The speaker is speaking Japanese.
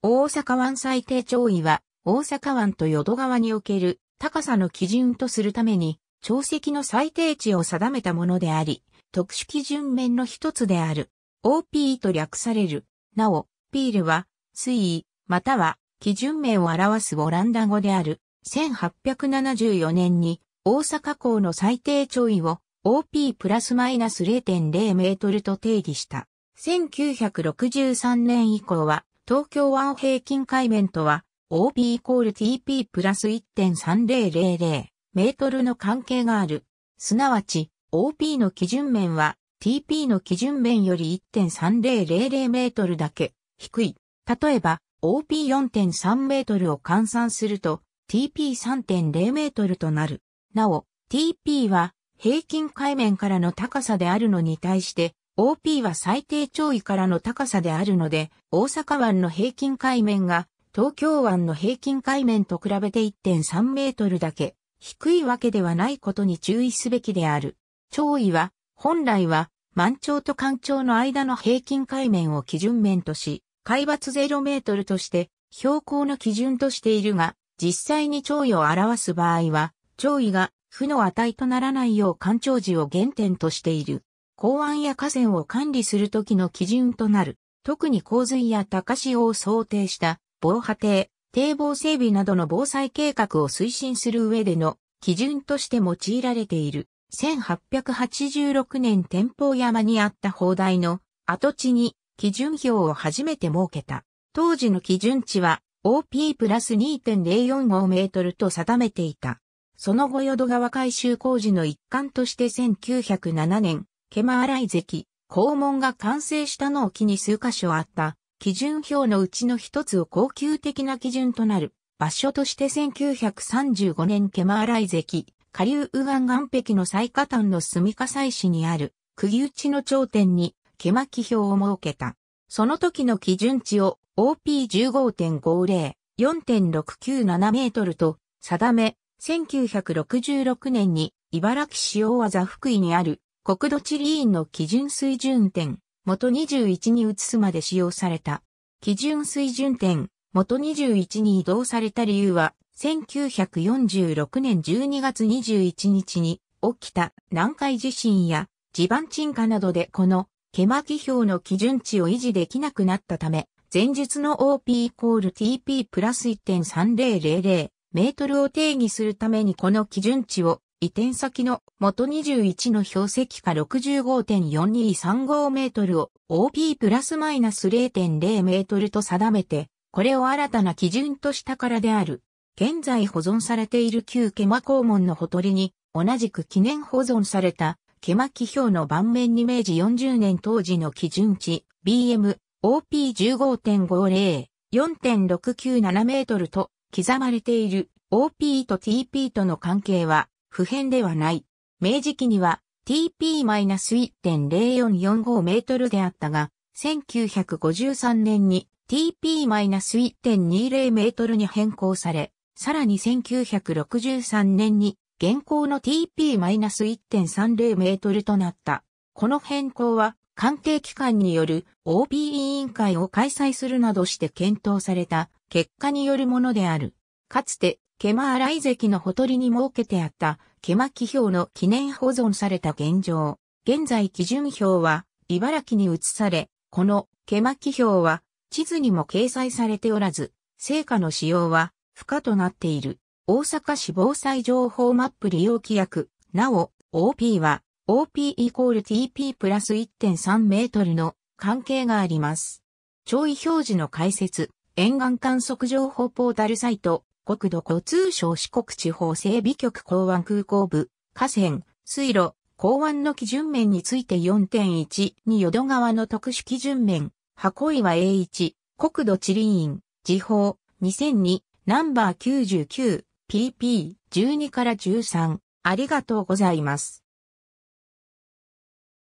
大阪湾最低潮位は、大阪湾と淀川における高さの基準とするために、潮汐の最低値を定めたものであり、特殊基準面の一つである。OP と略される。なお、ピールは、水位、または、基準面を表すオランダ語である。1874年に、大阪港の最低潮位を OP プラスマイナス0.0メートルと定義した。1963年以降は、東京湾平均海面とは、o p イコール TP プラス1.3000メートルの関係がある。すなわち、OP の基準面は TP の基準面より1.3000メートルだけ低い。例えば、OP4.3 メートルを換算すると TP3.0 メートルとなる。なお、TP は平均海面からの高さであるのに対して OP は最低潮位からの高さであるので、大阪湾の平均海面が東京湾の平均海面と比べて1.3メートルだけ低いわけではないことに注意すべきである。潮位は本来は満潮と干潮の間の平均海面を基準面とし、海抜0メートルとして標高の基準としているが、実際に潮位を表す場合は、潮位が負の値とならないよう干潮時を原点としている。港湾や河川を管理するときの基準となる、特に洪水や高潮を想定した防波堤、堤防整備などの防災計画を推進する上での基準として用いられている。1886年天保山にあった砲台の跡地に基準表を初めて設けた。当時の基準値は OP プラス2.045メートルと定めていた。その後淀川改修工事の一環として1907年、ケマーライ関、校門が完成したのを機に数箇所あった、基準表のうちの一つを恒久的な基準となる、場所として1935年ケマーライ関、下流右岸岸壁の最下端の住火祭市にある、釘打ちの頂点に、ケマ記表を設けた。その時の基準値を OP15.50、4.697メートルと定め、1966年に茨城市大技福井にある国土地理院の基準水準点、元21に移すまで使用された。基準水準点、元21に移動された理由は、1946年12月21日に起きた南海地震や地盤沈下などでこの毛巻表の基準値を維持できなくなったため、前述の OP イコール TP プラス1.3000メートルを定義するためにこの基準値を移転先の元21の標石下65.4235メートルを OP プラスマイナス0.0メートルと定めて、これを新たな基準としたからである。現在保存されている旧毛マ肛門のほとりに、同じく記念保存された、毛マ基表の盤面に明治40年当時の基準値、BM、OP15.50、4.697メートルと、刻まれている OP と TP との関係は、不変ではない。明治期には TP-1.0445 メートルであったが、1953年に TP-1.20 メートルに変更され、さらに1963年に現行の TP-1.30 メートルとなった。この変更は関係機関による OB 委員会を開催するなどして検討された結果によるものである。かつてケマー来関のほとりに設けてあったケマ記表の記念保存された現状。現在基準表は茨城に移され、このケマ記表は地図にも掲載されておらず、成果の使用は不可となっている。大阪市防災情報マップ利用規約。なお、OP は OP イコール TP プラス1.3メートルの関係があります。潮位表示の解説、沿岸観測情報ポータルサイト、国土交通省四国地方整備局港湾空港部、河川、水路、港湾の基準面について4.1に淀川の特殊基準面、箱岩栄一、国土地理院、時報、2002、ナンバー 99PP12 から13。ありがとうございます。